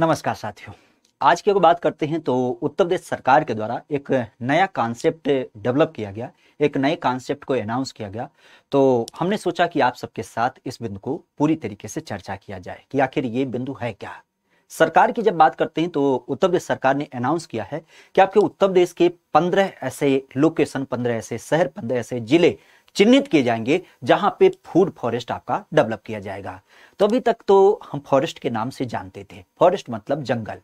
नमस्कार साथियों आज की अगर बात करते हैं तो उत्तर प्रदेश सरकार के द्वारा एक नया कॉन्सेप्ट डेवलप किया गया एक नए कॉन्सेप्ट को अनाउंस किया गया तो हमने सोचा कि आप सबके साथ इस बिंदु को पूरी तरीके से चर्चा किया जाए कि आखिर ये बिंदु है क्या सरकार की जब बात करते हैं तो उत्तर प्रदेश सरकार ने अनाउंस किया है कि आपके उत्तर प्रदेश के पंद्रह ऐसे लोकेशन पंद्रह ऐसे शहर पंद्रह ऐसे जिले चिन्हित किए जाएंगे जहां पे फूड फॉरेस्ट आपका डेवलप किया जाएगा तो अभी तक तो हम फॉरेस्ट के नाम से जानते थे फॉरेस्ट मतलब जंगल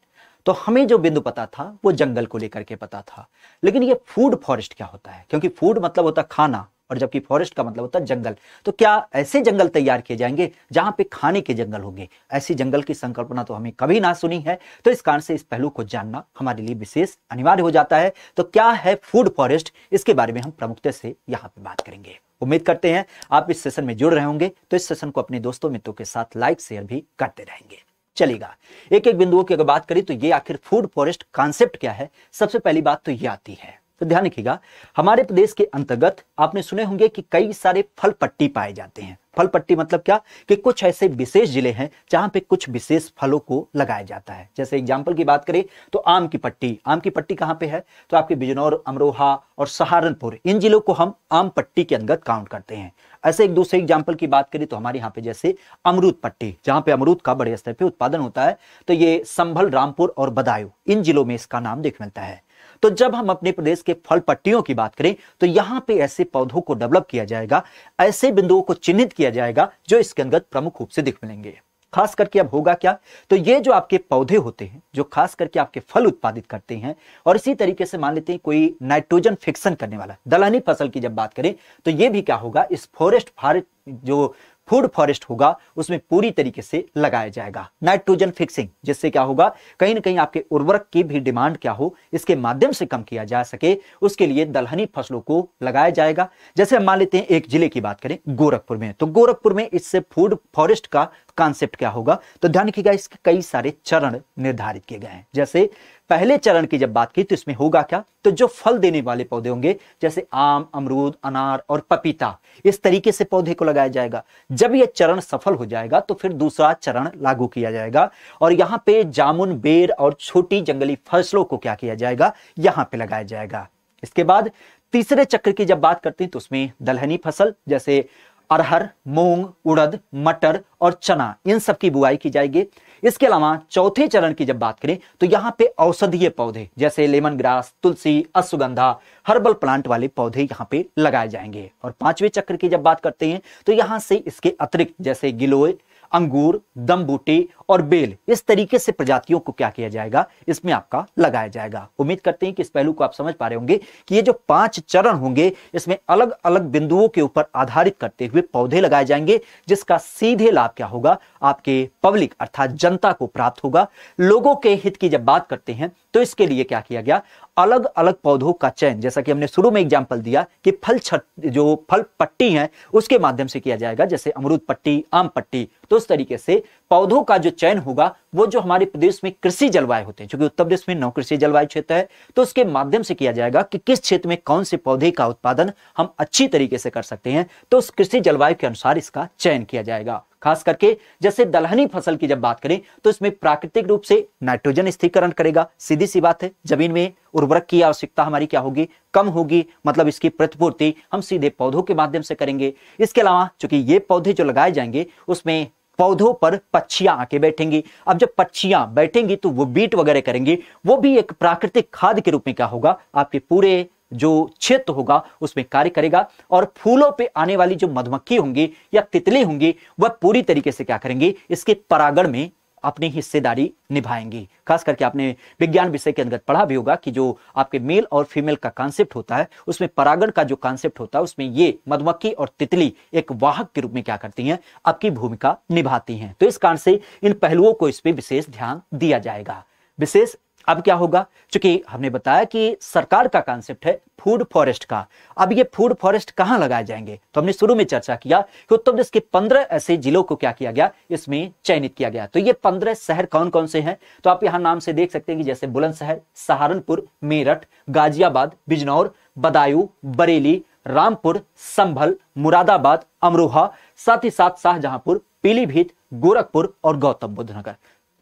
तो हमें जो बिंदु पता था वो जंगल को लेकर के पता था लेकिन ये फूड फॉरेस्ट क्या होता है क्योंकि फूड मतलब होता है खाना और जबकि फॉरेस्ट का मतलब होता है जंगल तो क्या ऐसे जंगल तैयार किए जाएंगे जहां पे खाने के जंगल होंगे ऐसी जंगल की संकल्पना तो हमें कभी ना सुनी है तो इस कारण से इस पहलू को जानना हमारे लिए विशेष अनिवार्य हो जाता है तो क्या है फूड फॉरेस्ट इसके बारे में हम प्रमुखता से यहाँ पे बात करेंगे उम्मीद करते हैं आप इस सेशन में जुड़ रहे होंगे तो इस सेशन को अपने दोस्तों मित्रों के साथ लाइक शेयर भी करते रहेंगे चलेगा एक एक बिंदुओं की अगर बात करें तो ये आखिर फूड फॉरेस्ट कॉन्सेप्ट क्या है सबसे पहली बात तो ये आती है तो ध्यान रखिएगा हमारे प्रदेश के अंतर्गत आपने सुने होंगे कि कई सारे फल पट्टी पाए जाते हैं फल पट्टी मतलब क्या कि कुछ ऐसे विशेष जिले हैं जहां पे कुछ विशेष फलों को लगाया जाता है जैसे एग्जाम्पल की बात करें तो आम की पट्टी आम की पट्टी कहाँ पे है तो आपके बिजनौर अमरोहा और सहारनपुर इन जिलों को हम आम पट्टी के अंतर्गत काउंट करते हैं ऐसे एक दूसरे एग्जाम्पल की बात करें तो हमारे यहाँ पे जैसे अमरूद पट्टी जहां पे अमरूद का बड़े स्तर पर उत्पादन होता है तो ये संभल रामपुर और बदायूं इन जिलों में इसका नाम देख मिलता है तो जब हम अपने प्रदेश के फल पट्टियों की बात करें तो यहां पे ऐसे पौधों को डेवलप किया जाएगा ऐसे बिंदुओं को चिन्हित किया जाएगा जो इसके अंगत प्रमुख रूप से दिख मिलेंगे खास करके अब होगा क्या तो ये जो आपके पौधे होते हैं जो खास करके आपके फल उत्पादित करते हैं और इसी तरीके से मान लेते हैं कोई नाइट्रोजन फिक्सन करने वाला दलहनी फसल की जब बात करें तो ये भी क्या होगा इस फॉरेस्ट भारत जो फूड फॉरेस्ट होगा उसमें पूरी तरीके से लगाया जाएगा नाइट्रोजन फिक्सिंग जिससे क्या होगा कहीं ना कहीं आपके उर्वरक की भी डिमांड क्या हो इसके माध्यम से कम किया जा सके उसके लिए दलहनी फसलों को लगाया जाएगा जैसे हम मान लेते हैं एक जिले की बात करें गोरखपुर में तो गोरखपुर में इससे फूड फॉरेस्ट का कॉन्सेप्ट क्या होगा तो ध्यान रखिएगा इसके कई सारे चरण निर्धारित किए गए हैं जैसे पहले चरण की जब बात की तो इसमें होगा क्या तो जो फल देने वाले पौधे होंगे जैसे आम अमरूद अनार और पपीता इस तरीके से पौधे को लगाया जाएगा जब यह चरण सफल हो जाएगा तो फिर दूसरा चरण लागू किया जाएगा और यहाँ पे जामुन बेर और छोटी जंगली फसलों को क्या किया जाएगा यहां पर लगाया जाएगा इसके बाद तीसरे चक्र की जब बात करते हैं तो उसमें दलहनी फसल जैसे अरहर मूंग उड़द मटर और चना इन सब की बुआई की जाएगी इसके अलावा चौथे चरण की जब बात करें तो यहाँ पे औषधीय पौधे जैसे lemon grass tulsi ashwagandha herbal plant वाले पौधे यहाँ पे लगाए जाएंगे और पांचवें चक्र की जब बात करते हैं तो यहाँ से इसके अतिरिक्त जैसे गिलोय अंगूर दमबूटी और बेल इस तरीके से प्रजातियों को क्या किया जाएगा इसमें आपका लगाया जाएगा उम्मीद करते हैं कि इस पहलू को आप समझ पा रहे होंगे कि ये जो पांच चरण होंगे इसमें अलग अलग बिंदुओं के ऊपर आधारित करते हुए पौधे लगाए जाएंगे जिसका सीधे लाभ क्या होगा आपके पब्लिक अर्थात जनता को प्राप्त होगा लोगों के हित की जब बात करते हैं तो इसके लिए क्या किया गया अलग अलग पौधों का चयन जैसा कि हमने शुरू में एग्जाम्पल दिया कि फल छत जो फल पट्टी है उसके माध्यम से किया जाएगा जैसे अमरूद पट्टी आम पट्टी तो उस तरीके से पौधों का जो चयन होगा वो जो हमारे प्रदेश में कृषि जलवायु होते हैं क्योंकि उत्तर प्रदेश में नौ कृषि जलवायु क्षेत्र है तो उसके माध्यम से किया जाएगा कि किस क्षेत्र में कौन से पौधे का उत्पादन हम अच्छी तरीके से कर सकते हैं तो उस कृषि जलवायु के अनुसार इसका चयन किया जाएगा खास करके जैसे दलहनी फसल की जब बात करें तो इसमें प्राकृतिक रूप से नाइट्रोजन स्थिरीकरण करेगा सीधी सी बात है जमीन में उर्वरक की आवश्यकता हमारी क्या होगी कम होगी मतलब इसकी प्रतिपूर्ति हम सीधे पौधों के माध्यम से करेंगे इसके अलावा चूंकि ये पौधे जो लगाए जाएंगे उसमें पौधों पर पक्षियां आके बैठेंगी अब जब पक्षियां बैठेंगी तो वो बीट वगैरह करेंगी वो भी एक प्राकृतिक खाद के रूप में क्या होगा आपके पूरे जो क्षेत्र होगा उसमें कार्य करेगा और फूलों पे आने वाली जो मधुमक्खी होंगी या तितली होंगी वह पूरी तरीके से क्या करेंगी इसके परागण में अपनी हिस्सेदारी निभाएंगी खास करके आपने विज्ञान विषय के अंतर्गत पढ़ा भी होगा कि जो आपके मेल और फीमेल का कॉन्सेप्ट होता है उसमें परागण का जो कॉन्सेप्ट होता है उसमें ये मधुमक्खी और तितली एक वाहक के रूप में क्या करती हैं आपकी भूमिका निभाती हैं तो इस कारण से इन पहलुओं को इस पर विशेष ध्यान दिया जाएगा विशेष अब क्या होगा क्योंकि हमने बताया कि सरकार का कॉन्सेप्ट है फूड फॉरेस्ट का अब ये फूड फॉरेस्ट कहां लगाए जाएंगे तो हमने शुरू में चर्चा किया कि उत्तर प्रदेश के पंद्रह ऐसे जिलों को क्या किया गया इसमें चयनित किया गया तो ये पंद्रह शहर कौन कौन से हैं तो आप यहाँ नाम से देख सकते हैं कि जैसे बुलंदशहर सहारनपुर मेरठ गाजियाबाद बिजनौर बदायूं बरेली रामपुर संभल मुरादाबाद अमरोहा साथ ही साथ शाहजहांपुर पीलीभीत गोरखपुर और गौतम बुद्ध नगर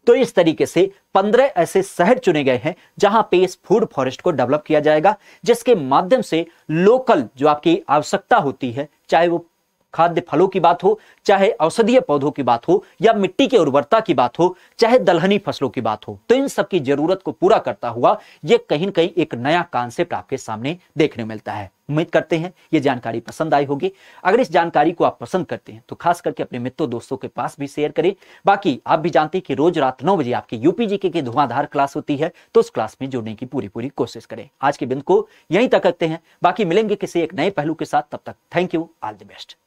तो इस तरीके से 15 ऐसे शहर चुने गए हैं जहां पे इस फूड फॉरेस्ट को डेवलप किया जाएगा जिसके माध्यम से लोकल जो आपकी आवश्यकता होती है चाहे वो खाद्य फलों की बात हो चाहे औषधीय पौधों की बात हो या मिट्टी की उर्वरता की बात हो चाहे दलहनी फसलों की बात हो तो इन सबकी जरूरत को पूरा करता हुआ यह कहीं न कहीं एक नया कॉन्सेप्ट आपके सामने देखने मिलता है उम्मीद करते हैं ये जानकारी पसंद आई होगी अगर इस जानकारी को आप पसंद करते हैं तो खास करके अपने मित्रों दोस्तों के पास भी शेयर करें बाकी आप भी जानते हैं कि रोज रात नौ बजे आपकी यूपीजी के धुआंधार क्लास होती है तो उस क्लास में जुड़ने की पूरी पूरी कोशिश करें आज के बिंद को यहीं तक रखते हैं बाकी मिलेंगे किसी एक नए पहलू के साथ तब तक thank you all the best